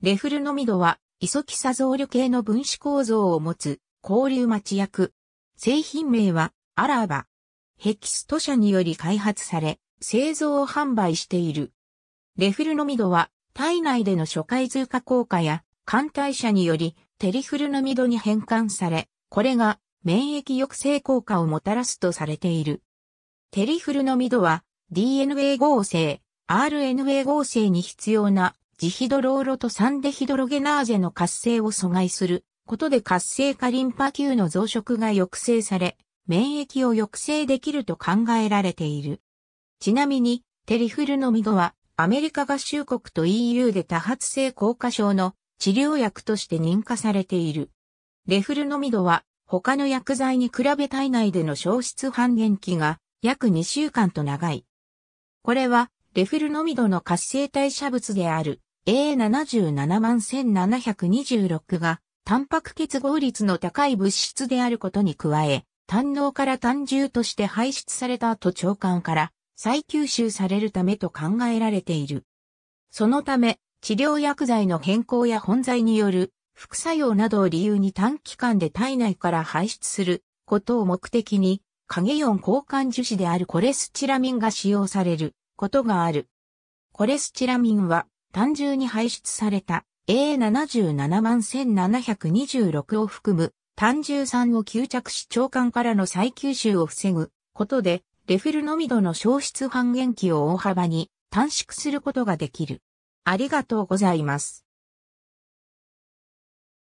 レフルノミドは、イソキサゾール系の分子構造を持つ、交流待薬。製品名は、アラーバ。ヘキスト社により開発され、製造を販売している。レフルノミドは、体内での初回通過効果や、艦隊者により、テリフルノミドに変換され、これが、免疫抑制効果をもたらすとされている。テリフルノミドは、DNA 合成、RNA 合成に必要なジヒドローロとサンデヒドロゲナーゼの活性を阻害することで活性化リンパ球の増殖が抑制され、免疫を抑制できると考えられている。ちなみに、テリフルノミドは、アメリカ合衆国と EU で多発性硬化症の治療薬として認可されている。レフルノミドは、他の薬剤に比べ体内での消失半減期が約2週間と長い。これは、レフルノミドの活性代謝物である A77 万1726が、タンパク結合率の高い物質であることに加え、胆脳から胆汁として排出された後腸管から再吸収されるためと考えられている。そのため、治療薬剤の変更や本剤による副作用などを理由に短期間で体内から排出することを目的に、影ン交換樹脂であるコレスチラミンが使用されることがある。コレスチラミンは単純に排出された A77 万1726を含む単重酸を吸着し長官からの再吸収を防ぐことで、レフィルノミドの消失半減期を大幅に短縮することができる。ありがとうございます。